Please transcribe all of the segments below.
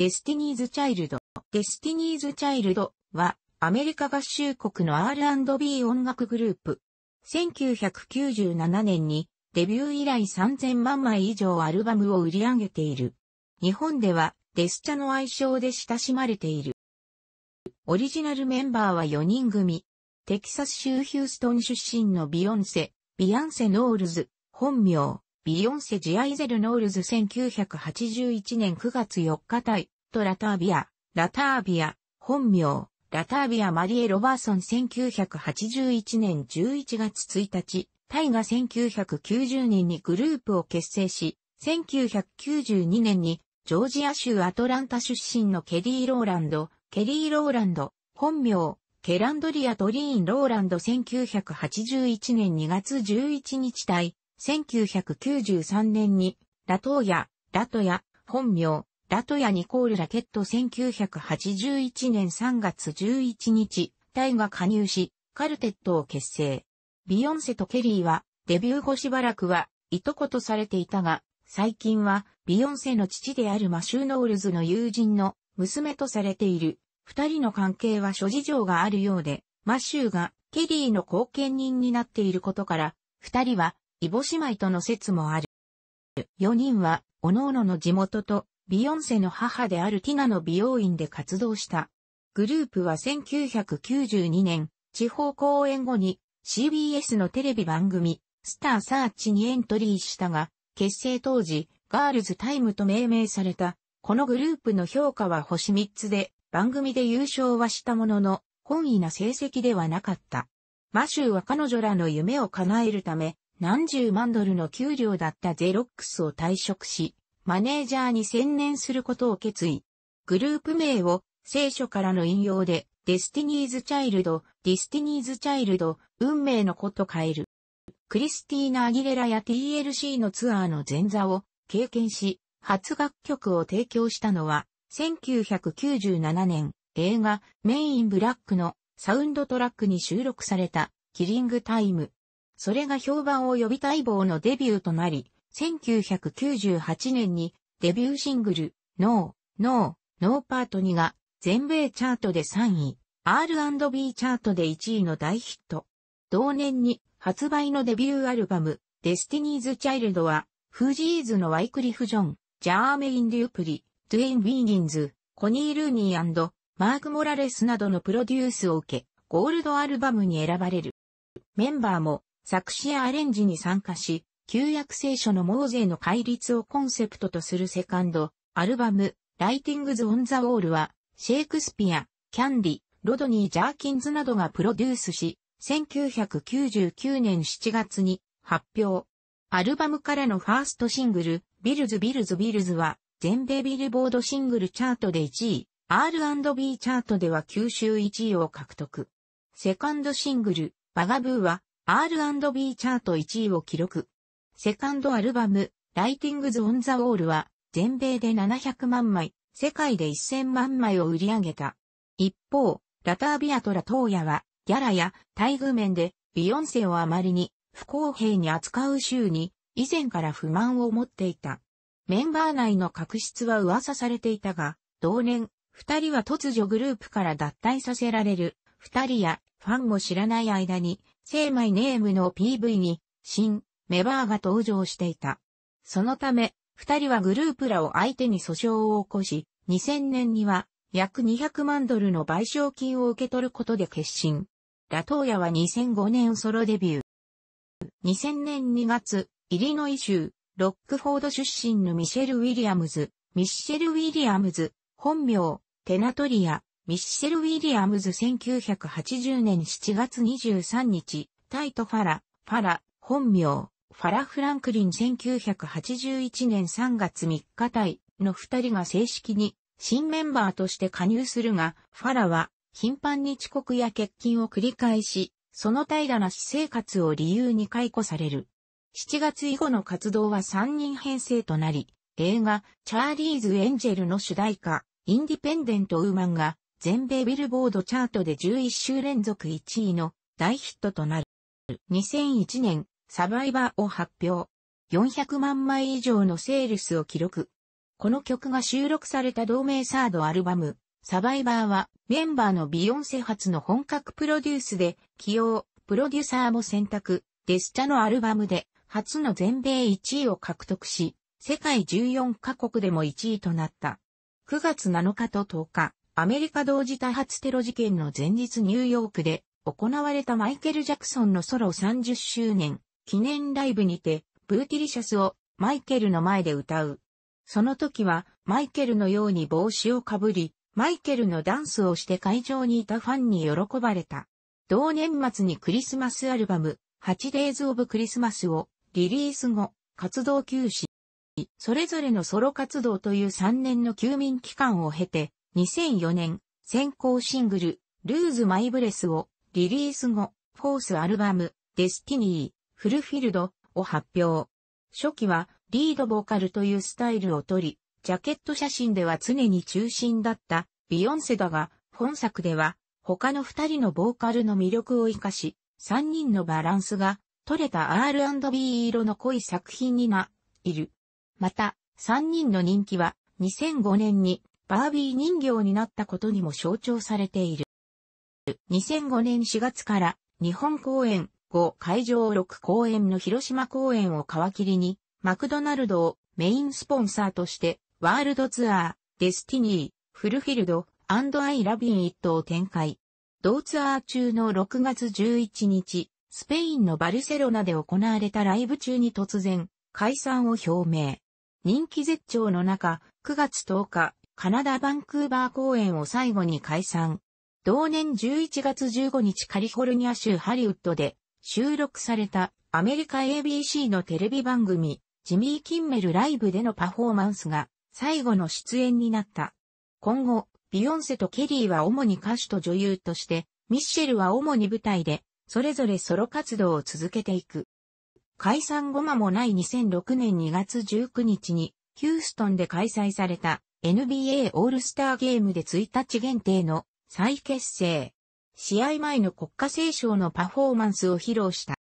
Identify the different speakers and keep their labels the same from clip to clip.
Speaker 1: デスティニーズ・チャイルド。デスティニーズ・チャイルドは、アメリカ合衆国の R&B 音楽グループ。1997年に、デビュー以来3000万枚以上アルバムを売り上げている。日本では、デスチャの愛称で親しまれている。オリジナルメンバーは4人組。テキサス州ヒューストン出身のビヨンセ、ビアンセ・ノールズ、本名、ビヨンセ・ジアイゼル・ノールズ1981年9月4日対、トラタービア、ラタービア、本名、ラタービア・マリエ・ロバーソン1981年11月1日、タイが1990年にグループを結成し、1992年にジョージア州アトランタ出身のケリー・ローランド、ケリー・ローランド、本名、ケランドリア・トリーン・ローランド1981年2月11日対、1993年に、ラトーヤ、ラトヤ、本名、ラトヤニコールラケット1981年3月11日、タイが加入し、カルテットを結成。ビヨンセとケリーは、デビュー後しばらくは、いとことされていたが、最近は、ビヨンセの父であるマシューノールズの友人の娘とされている。二人の関係は諸事情があるようで、マシューがケリーの後見人になっていることから、二人はイボ姉妹との説もある。4人は、各々の地元と、ビヨンセの母であるティナの美容院で活動した。グループは1992年、地方公演後に CBS のテレビ番組、スターサーチにエントリーしたが、結成当時、ガールズタイムと命名された、このグループの評価は星3つで、番組で優勝はしたものの、本意な成績ではなかった。マシューは彼女らの夢を叶えるため、何十万ドルの給料だったゼロックスを退職し、マネージャーに専念することを決意。グループ名を聖書からの引用で、デスティニーズ・チャイルド、ディスティニーズ・チャイルド、運命の子と変える。クリスティーナ・アギレラや TLC のツアーの前座を経験し、初楽曲を提供したのは、1997年、映画、メイン・ブラックのサウンドトラックに収録された、キリング・タイム、それが評判を呼び待望のデビューとなり、1998年にデビューシングル、No, No, No Part 2が全米チャートで3位、R&B チャートで1位の大ヒット。同年に発売のデビューアルバム、Destiny's Child は、フジーズのワイクリフ・ジョン、ジャーメイン・デュープリ、ドゥエン・ウィーギンズ、コニー・ルーニーマーク・モラレスなどのプロデュースを受け、ゴールドアルバムに選ばれる。メンバーも作詞やアレンジに参加し、旧約聖書のモーゼの戒律をコンセプトとするセカンド、アルバム、ライティングズ・オン・ザ・ウォールは、シェイクスピア、キャンディ、ロドニー・ジャーキンズなどがプロデュースし、1999年7月に発表。アルバムからのファーストシングル、ビルズ・ビルズ・ビルズは、全米ビルボードシングルチャートで1位、R&B チャートでは9週1位を獲得。セカンドシングル、バガブーは、R&B チャート1位を記録。セカンドアルバム、ライテ t i n g s on the Wall は、全米で700万枚、世界で1000万枚を売り上げた。一方、ラタービアトラーヤは、ギャラや待遇面で、ビヨンセをあまりに不公平に扱う州に、以前から不満を持っていた。メンバー内の確執は噂されていたが、同年、二人は突如グループから脱退させられる、二人やファンも知らない間に、s a ネームの PV に、新、メバーが登場していた。そのため、二人はグループらを相手に訴訟を起こし、2000年には、約200万ドルの賠償金を受け取ることで決心。ラトーヤは2005年ソロデビュー。2000年2月、イリノイ州、ロックフォード出身のミシェル・ウィリアムズ、ミッシェル・ウィリアムズ、本名、テナトリア、ミッシェル・ウィリアムズ1980年7月23日、タイト・ファラ、ファラ、本名、ファラ・フランクリン1981年3月3日タイの2人が正式に新メンバーとして加入するが、ファラは頻繁に遅刻や欠勤を繰り返し、その平らな私生活を理由に解雇される。7月以後の活動は3人編成となり、映画、チャーリーズ・エンジェルの主題歌、インディペンデント・ウーマンが全米ビルボードチャートで11週連続1位の大ヒットとなる。2001年、サバイバーを発表。400万枚以上のセールスを記録。この曲が収録された同名サードアルバム、サバイバーはメンバーのビヨンセ発の本格プロデュースで起用、プロデューサーも選択、デスチャのアルバムで初の全米1位を獲得し、世界14カ国でも1位となった。9月7日と10日、アメリカ同時多発テロ事件の前日ニューヨークで行われたマイケル・ジャクソンのソロ30周年記念ライブにて、ブーティリシャスをマイケルの前で歌う。その時はマイケルのように帽子をかぶり、マイケルのダンスをして会場にいたファンに喜ばれた。同年末にクリスマスアルバム、8 Days of Christmas をリリース後、活動休止。それぞれのソロ活動という3年の休眠期間を経て、2004年、先行シングル、ルーズ・マイブレスをリリース後、フォースアルバム、デスティニー、フルフィルドを発表。初期はリードボーカルというスタイルをとり、ジャケット写真では常に中心だったビヨンセだが、本作では他の二人のボーカルの魅力を活かし、三人のバランスが取れた R&B 色の濃い作品にな、いる。また、三人の人気は2005年にバービー人形になったことにも象徴されている。2005年4月から日本公演5会場6公演の広島公演を皮切りに、マクドナルドをメインスポンサーとして、ワールドツアー、デスティニー、フルフィルド、アンドアイラビン一等を展開。同ツアー中の6月11日、スペインのバルセロナで行われたライブ中に突然、解散を表明。人気絶頂の中、9月10日、カナダ・バンクーバー公演を最後に解散。同年11月15日カリフォルニア州ハリウッドで収録されたアメリカ ABC のテレビ番組ジミー・キンメルライブでのパフォーマンスが最後の出演になった。今後、ビヨンセとケリーは主に歌手と女優として、ミッシェルは主に舞台で、それぞれソロ活動を続けていく。解散後間もない2006年2月19日に、ヒューストンで開催された NBA オールスターゲームで1日限定の再結成。試合前の国家斉唱のパフォーマンスを披露した。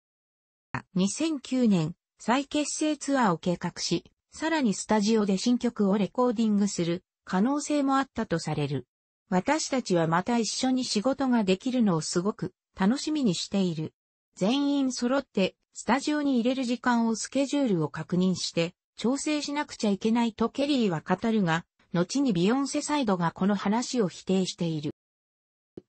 Speaker 1: 2009年、再結成ツアーを計画し、さらにスタジオで新曲をレコーディングする可能性もあったとされる。私たちはまた一緒に仕事ができるのをすごく楽しみにしている。全員揃ってスタジオに入れる時間をスケジュールを確認して調整しなくちゃいけないとケリーは語るが、後にビヨンセサイドがこの話を否定している。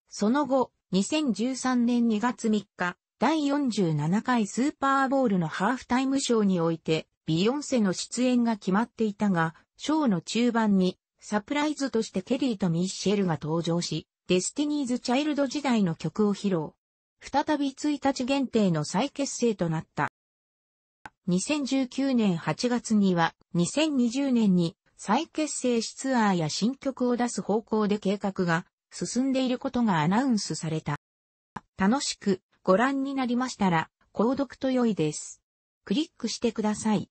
Speaker 1: その後、2013年2月3日、第47回スーパーボールのハーフタイムショーにおいて、ビヨンセの出演が決まっていたが、ショーの中盤に、サプライズとしてケリーとミッシェルが登場し、デスティニーズ・チャイルド時代の曲を披露。再び1日限定の再結成となった。2019年8月には、2020年に再結成しツアーや新曲を出す方向で計画が進んでいることがアナウンスされた。楽しくご覧になりましたら、購読と良いです。クリックしてください。